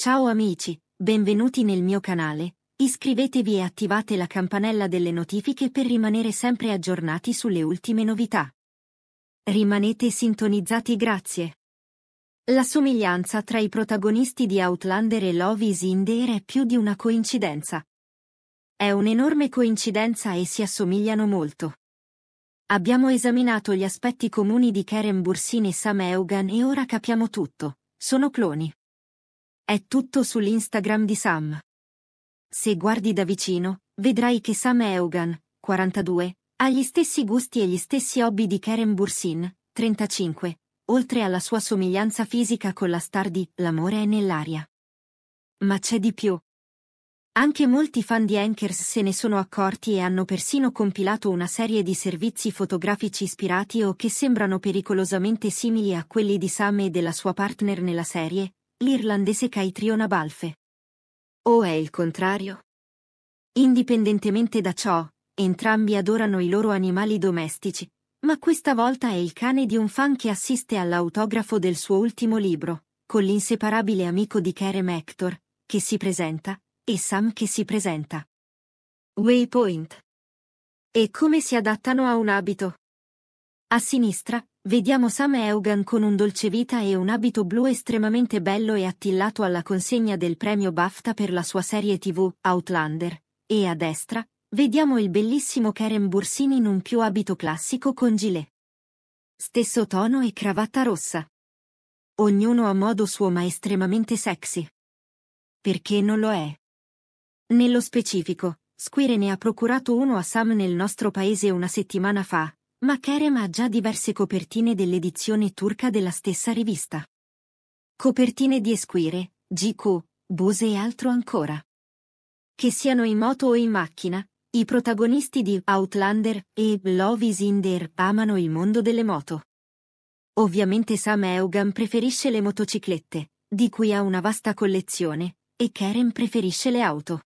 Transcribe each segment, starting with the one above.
Ciao amici, benvenuti nel mio canale, iscrivetevi e attivate la campanella delle notifiche per rimanere sempre aggiornati sulle ultime novità. Rimanete sintonizzati grazie. La somiglianza tra i protagonisti di Outlander e Love is in the è più di una coincidenza. È un'enorme coincidenza e si assomigliano molto. Abbiamo esaminato gli aspetti comuni di Karen Bursin e Sam Eugan e ora capiamo tutto. Sono cloni. È tutto sull'Instagram di Sam. Se guardi da vicino, vedrai che Sam Eugan, 42, ha gli stessi gusti e gli stessi hobby di Karen Bursin, 35, oltre alla sua somiglianza fisica con la star di L'amore è nell'aria. Ma c'è di più. Anche molti fan di Anchors se ne sono accorti e hanno persino compilato una serie di servizi fotografici ispirati o che sembrano pericolosamente simili a quelli di Sam e della sua partner nella serie, l'irlandese Caitriona Balfe. O è il contrario? Indipendentemente da ciò, entrambi adorano i loro animali domestici, ma questa volta è il cane di un fan che assiste all'autografo del suo ultimo libro, con l'inseparabile amico di Kerem Hector, che si presenta, e Sam che si presenta. Waypoint. E come si adattano a un abito? A sinistra, Vediamo Sam Eugan con un dolce vita e un abito blu estremamente bello e attillato alla consegna del premio BAFTA per la sua serie TV, Outlander. E a destra, vediamo il bellissimo Karen Bursini in un più abito classico con gilet. Stesso tono e cravatta rossa. Ognuno a modo suo ma estremamente sexy. Perché non lo è? Nello specifico, Squire ne ha procurato uno a Sam nel nostro paese una settimana fa, ma Kerem ha già diverse copertine dell'edizione turca della stessa rivista. Copertine di Esquire, GQ, Bose e altro ancora. Che siano in moto o in macchina, i protagonisti di Outlander e Love is in There amano il mondo delle moto. Ovviamente Sam Eugan preferisce le motociclette, di cui ha una vasta collezione, e Kerem preferisce le auto.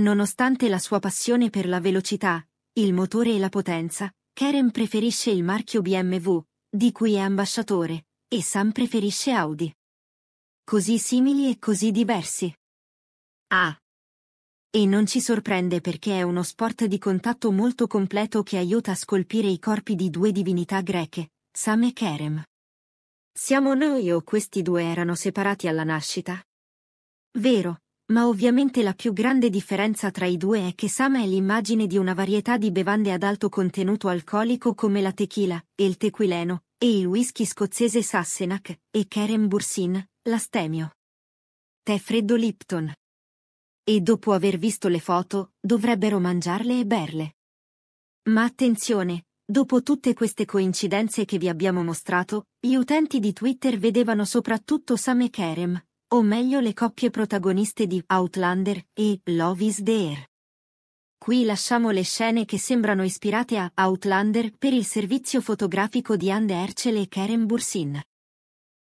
Nonostante la sua passione per la velocità, il motore e la potenza, Karen preferisce il marchio BMW, di cui è ambasciatore, e Sam preferisce Audi. Così simili e così diversi. Ah. E non ci sorprende perché è uno sport di contatto molto completo che aiuta a scolpire i corpi di due divinità greche, Sam e Kerem. Siamo noi o questi due erano separati alla nascita? Vero, ma ovviamente la più grande differenza tra i due è che Sama è l'immagine di una varietà di bevande ad alto contenuto alcolico come la tequila, e il tequileno, e il whisky scozzese Sassenach, e Keren Bursin, l'astemio. Tè freddo Lipton. E dopo aver visto le foto, dovrebbero mangiarle e berle. Ma attenzione, dopo tutte queste coincidenze che vi abbiamo mostrato, gli utenti di Twitter vedevano soprattutto Sam e Kerem, o meglio le coppie protagoniste di Outlander e Love is There. Qui lasciamo le scene che sembrano ispirate a Outlander per il servizio fotografico di Anne Herschel e Karen Bursin.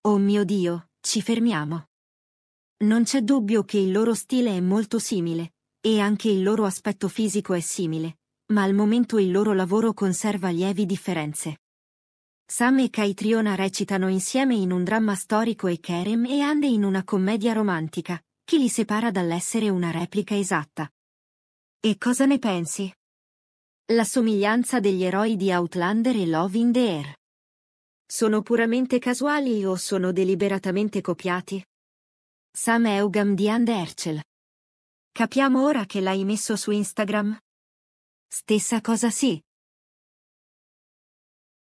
Oh mio Dio, ci fermiamo. Non c'è dubbio che il loro stile è molto simile, e anche il loro aspetto fisico è simile, ma al momento il loro lavoro conserva lievi differenze. Sam e Caitriona recitano insieme in un dramma storico e Kerem e Ande in una commedia romantica, che li separa dall'essere una replica esatta. E cosa ne pensi? La somiglianza degli eroi di Outlander e Love in the Air. Sono puramente casuali o sono deliberatamente copiati? Sam Eugam di Ande Herschel. Capiamo ora che l'hai messo su Instagram? Stessa cosa sì,